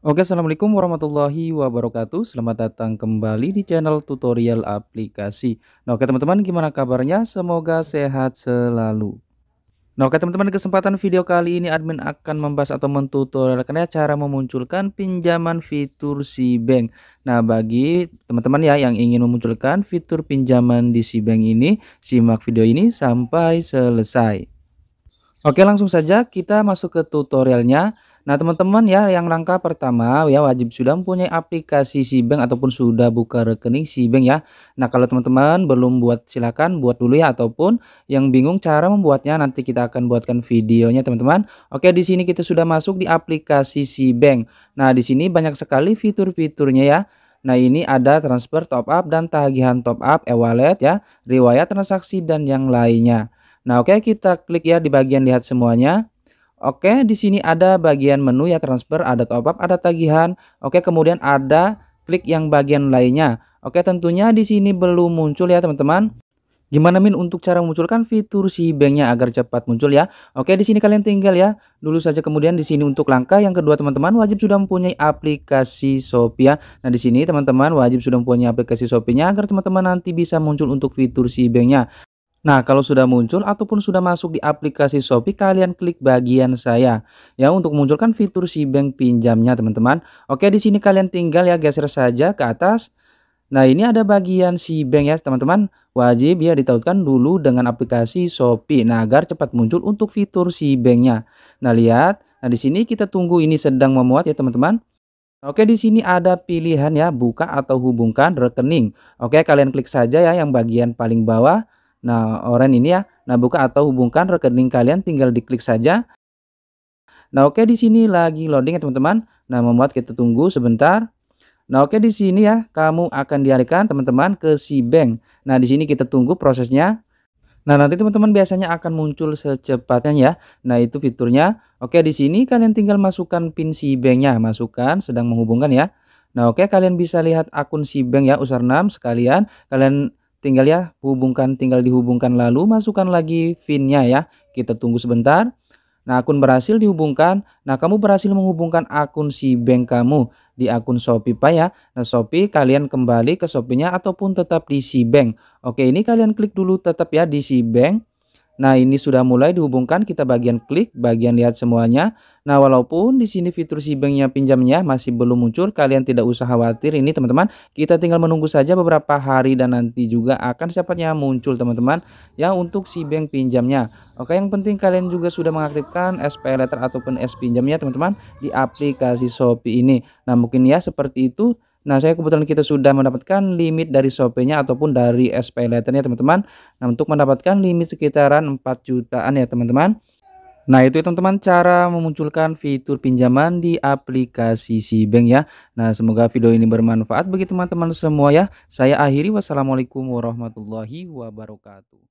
Oke assalamualaikum warahmatullahi wabarakatuh Selamat datang kembali di channel tutorial aplikasi Nah oke teman-teman gimana kabarnya semoga sehat selalu Nah oke teman-teman kesempatan video kali ini admin akan membahas atau mentutorialkan ya cara memunculkan pinjaman fitur si bank Nah bagi teman-teman ya yang ingin memunculkan fitur pinjaman di si bank ini Simak video ini sampai selesai Oke langsung saja kita masuk ke tutorialnya Nah, teman-teman ya, yang langkah pertama ya wajib sudah mempunyai aplikasi Sibank ataupun sudah buka rekening Sibank ya. Nah, kalau teman-teman belum buat silakan buat dulu ya ataupun yang bingung cara membuatnya nanti kita akan buatkan videonya teman-teman. Oke, di sini kita sudah masuk di aplikasi Sibank. Nah, di sini banyak sekali fitur-fiturnya ya. Nah ini ada transfer top up dan tagihan top up e-wallet ya, riwayat transaksi dan yang lainnya. Nah oke kita klik ya di bagian lihat semuanya. Oke, di sini ada bagian menu ya transfer, ada top up, ada tagihan. Oke, kemudian ada klik yang bagian lainnya. Oke, tentunya di sini belum muncul ya teman-teman. Gimana min untuk cara memunculkan fitur si banknya agar cepat muncul ya? Oke di sini kalian tinggal ya dulu saja kemudian di sini untuk langkah yang kedua teman-teman wajib sudah mempunyai aplikasi Shopee ya. Nah di sini teman-teman wajib sudah mempunyai aplikasi Shopee-nya agar teman-teman nanti bisa muncul untuk fitur si banknya. Nah, kalau sudah muncul ataupun sudah masuk di aplikasi Shopee, kalian klik bagian saya ya untuk munculkan fitur si bank pinjamnya, teman-teman. Oke, di sini kalian tinggal ya geser saja ke atas. Nah, ini ada bagian si bank ya, teman-teman. Wajib ya ditautkan dulu dengan aplikasi Shopee nah agar cepat muncul untuk fitur si banknya. Nah, lihat. Nah, di sini kita tunggu ini sedang memuat ya, teman-teman. Oke, di sini ada pilihan ya, buka atau hubungkan rekening. Oke, kalian klik saja ya yang bagian paling bawah. Nah, orange ini ya. Nah, buka atau hubungkan rekening kalian tinggal diklik saja. Nah, oke di sini lagi loading ya, teman-teman. Nah, membuat kita tunggu sebentar. Nah, oke di sini ya, kamu akan dialihkan teman-teman ke si bank. Nah, di sini kita tunggu prosesnya. Nah, nanti teman-teman biasanya akan muncul secepatnya ya. Nah, itu fiturnya. Oke, di sini kalian tinggal masukkan PIN si banknya, masukkan sedang menghubungkan ya. Nah, oke kalian bisa lihat akun si bank ya username sekalian. Kalian tinggal ya hubungkan tinggal dihubungkan lalu masukkan lagi VIN-nya ya kita tunggu sebentar nah akun berhasil dihubungkan nah kamu berhasil menghubungkan akun si bank kamu di akun Shopee Pay ya nah Shopee kalian kembali ke Shopee-nya ataupun tetap di si bank oke ini kalian klik dulu tetap ya di si bank Nah, ini sudah mulai dihubungkan. Kita bagian klik, bagian lihat semuanya. Nah, walaupun di sini fitur si banknya pinjamnya masih belum muncul, kalian tidak usah khawatir ini teman-teman. Kita tinggal menunggu saja beberapa hari dan nanti juga akan secepatnya muncul teman-teman ya untuk si bank pinjamnya. Oke, yang penting kalian juga sudah mengaktifkan SP letter ataupun S pinjamnya teman-teman di aplikasi Shopee ini. Nah, mungkin ya seperti itu Nah, saya kebetulan kita sudah mendapatkan limit dari Shopee-nya ataupun dari SP Letternya teman-teman. Nah, untuk mendapatkan limit sekitaran 4 jutaan ya teman-teman. Nah, itu teman ya, teman-teman cara memunculkan fitur pinjaman di aplikasi si bank ya. Nah, semoga video ini bermanfaat bagi teman-teman semua ya. Saya akhiri wassalamualaikum warahmatullahi wabarakatuh.